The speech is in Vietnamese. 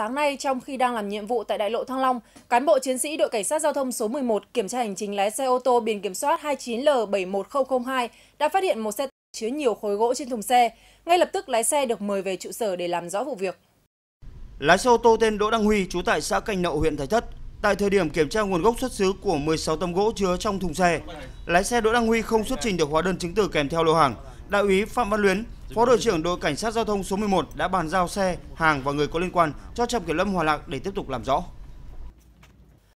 Sáng nay, trong khi đang làm nhiệm vụ tại đại lộ Thăng Long, cán bộ chiến sĩ đội cảnh sát giao thông số 11 kiểm tra hành chính lái xe ô tô biển kiểm soát 29L71002 đã phát hiện một xe chứa nhiều khối gỗ trên thùng xe. Ngay lập tức lái xe được mời về trụ sở để làm rõ vụ việc. Lái xe ô tô tên Đỗ Đăng Huy trú tại xã Canh Nậu, huyện Thái Thất. Tại thời điểm kiểm tra nguồn gốc xuất xứ của 16 tấm gỗ chứa trong thùng xe, lái xe Đỗ Đăng Huy không xuất trình được hóa đơn chứng từ kèm theo lô hàng. Đại úy Phạm Văn Luyến, Phó đội trưởng đội cảnh sát giao thông số 11 đã bàn giao xe, hàng và người có liên quan cho trạm kiểm lâm Hòa Lạc để tiếp tục làm rõ.